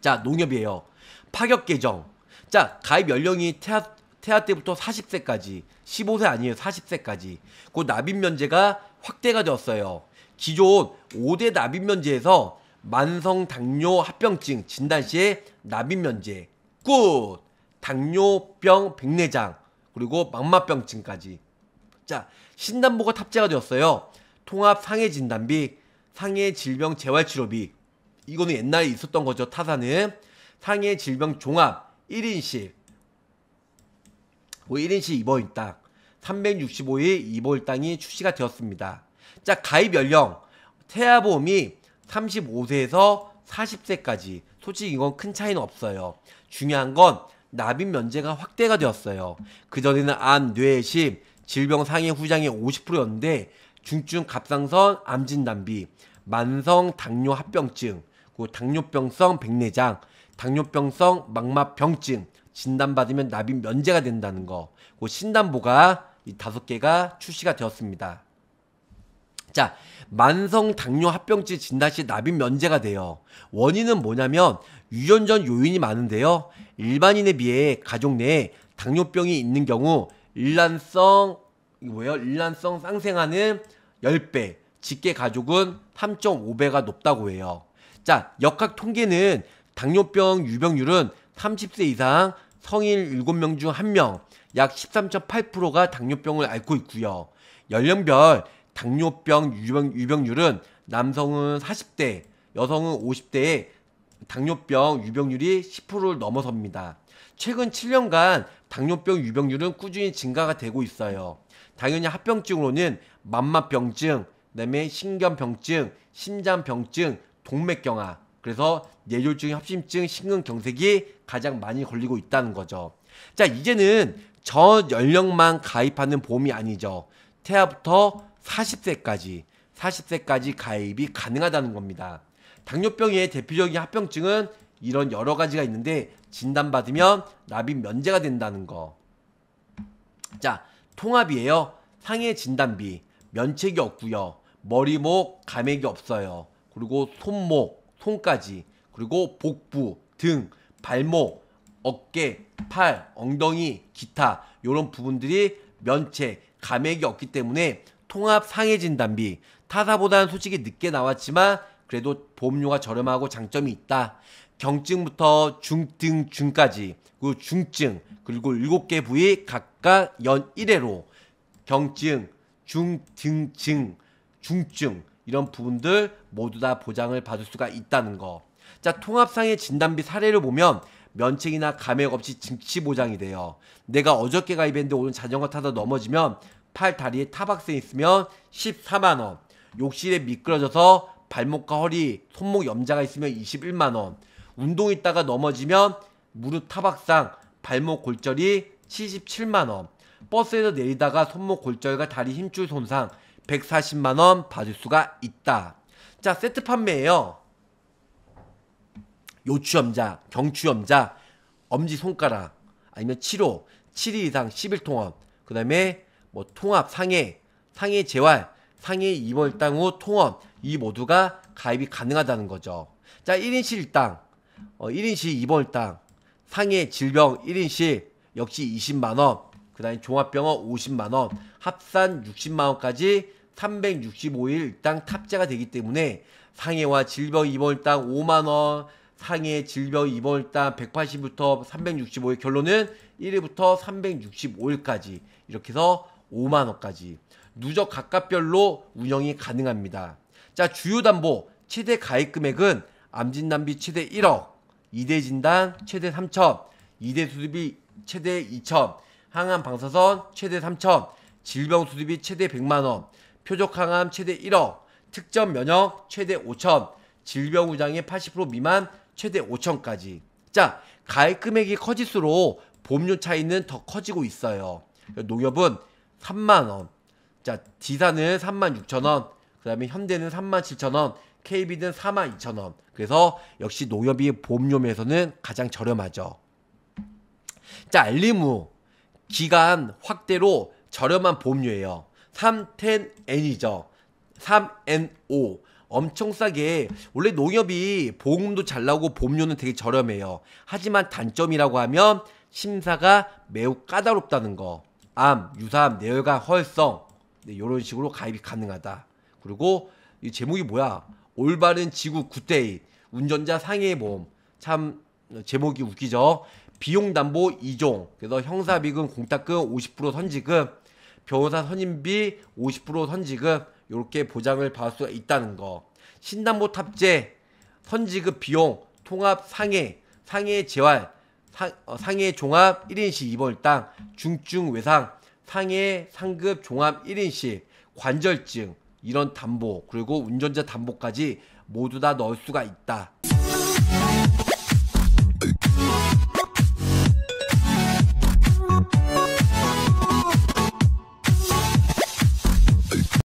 자, 농협이에요. 파격 개정. 자, 가입 연령이 태아, 태아 때부터 40세까지, 15세 아니에요, 40세까지. 그 납입 면제가 확대가 되었어요. 기존 5대 납입 면제에서 만성 당뇨 합병증 진단 시에 납입 면제, 굿! 당뇨병 백내장, 그리고 막마병증까지. 자, 신담보가 탑재가 되었어요. 통합 상해 진단비, 상해 질병 재활 치료비, 이거는 옛날에 있었던 거죠. 타사는 상해 질병 종합 1인실 뭐 1인실 입원 일당 365일 입원 일당이 출시가 되었습니다. 자 가입 연령 태아보험이 35세에서 40세까지 솔직히 이건 큰 차이는 없어요. 중요한 건 납입 면제가 확대가 되었어요. 그전에는 암, 뇌심, 질병 상해 후장의 50%였는데 중증 갑상선 암진단비, 만성 당뇨 합병증, 그 당뇨병성 백내장, 당뇨병성 망막병증 진단받으면 납입 면제가 된다는 거. 그신단보가이 다섯 개가 출시가 되었습니다. 자, 만성 당뇨 합병증 진단 시 납입 면제가 돼요. 원인은 뭐냐면 유전적 요인이 많은데요. 일반인에 비해 가족 내에 당뇨병이 있는 경우 일란성 뭐예요? 일란성 쌍생아는 10배, 직계 가족은 3.5배가 높다고 해요. 자, 역학 통계는 당뇨병 유병률은 30세 이상 성인 7명 중 1명, 약 13.8%가 당뇨병을 앓고 있고요. 연령별 당뇨병 유병, 유병률은 남성은 40대, 여성은 50대에 당뇨병 유병률이 10%를 넘어섭니다. 최근 7년간 당뇨병 유병률은 꾸준히 증가가 되고 있어요. 당연히 합병증으로는 만마병증, 그다음에 신경병증, 심장병증, 동맥경화 그래서 뇌졸중 협심증 심근경색이 가장 많이 걸리고 있다는 거죠. 자 이제는 저 연령만 가입하는 보험이 아니죠. 태아부터 40세까지 40세까지 가입이 가능하다는 겁니다. 당뇨병의 대표적인 합병증은 이런 여러 가지가 있는데 진단받으면 납입 면제가 된다는 거. 자, 통합이에요. 상해 진단비, 면책이 없고요. 머리, 목, 감액이 없어요. 그리고 손목, 손까지, 그리고 복부, 등, 발목, 어깨, 팔, 엉덩이, 기타 이런 부분들이 면체, 감액이 없기 때문에 통합 상해 진단비 타사보다는 솔직히 늦게 나왔지만 그래도 보험료가 저렴하고 장점이 있다. 경증부터 중등 중까지 그리고 중증 그리고 일곱 개 부위 각각 연 1회로 경증, 중등증, 중증 이런 부분들 모두 다 보장을 받을 수가 있다는 거. 자, 통합상의 진단비 사례를 보면 면책이나 감액 없이 증치 보장이 돼요. 내가 어저께 가입했는데 오늘 자전거 타다 넘어지면 팔 다리에 타박스 있으면 14만 원. 욕실에 미끄러져서 발목과 허리, 손목 염자가 있으면 21만 원. 운동 있다가 넘어지면 무릎 타박상, 발목 골절이 77만 원. 버스에서 내리다가 손목 골절과 다리 힘줄 손상, 140만원 받을 수가 있다. 자, 세트 판매예요. 요추염자, 경추염자, 엄지손가락, 아니면 치료, 7일 이상 1일통합그 다음에 뭐 통합, 상해, 상해 재활, 상해 입월당 후 통합, 이 모두가 가입이 가능하다는 거죠. 자, 1인실 1당, 어, 1인실 입월당 상해 질병 1인실 역시 20만원, 그 다음에 종합병원 50만원, 합산 60만원까지 365일당 탑재가 되기 때문에 상해와 질병 입원당 5만원, 상해 질병 입원당 180부터 365일 결론은 1일부터 365일까지 이렇게 해서 5만원까지 누적 각각별로 운영이 가능합니다. 자, 주요 담보 최대 가입 금액은 암진단비 최대 1억, 이대 진단 최대 3천, 이대 수술비 최대 2천, 항암 방사선 최대 3천, 질병 수술비 최대 100만 원, 표적항암 최대 1억, 특정 면역 최대 5천, 질병 후장의 80% 미만 최대 5천까지. 자, 가입 금액이 커질수록 보험료 차이는 더 커지고 있어요. 농협은 3만원, 자, 지사는 3만 6천원, 그 다음에 현대는 3만 7천원, KB는 4만 2천원. 그래서 역시 농협이 보험료에서는 면 가장 저렴하죠. 자, 알리무. 기간 확대로 저렴한 보험료예요. 310N이죠. 3NO. 엄청 싸게 원래 농협이 보험도 잘 나오고 보험료는 되게 저렴해요. 하지만 단점이라고 하면 심사가 매우 까다롭다는 거. 암, 유사암, 내혈관 허혈성 네, 이런 식으로 가입이 가능하다. 그리고 이 제목이 뭐야? 올바른 지구 굿데이 운전자 상해 보험 참 제목이 웃기죠. 비용 담보 2종 그래서 형사비금, 공탁금, 50% 선지금 변호사 선임비 50% 선지급 이렇게 보장을 받을 수 있다는 거. 신담보 탑재, 선지급 비용, 통합 상해, 상해 재활, 상, 어, 해 종합 1인시 입원 땅, 중증 외상, 상해 상급 종합 1인시, 관절증 이런 담보 그리고 운전자 담보까지 모두 다 넣을 수가 있다.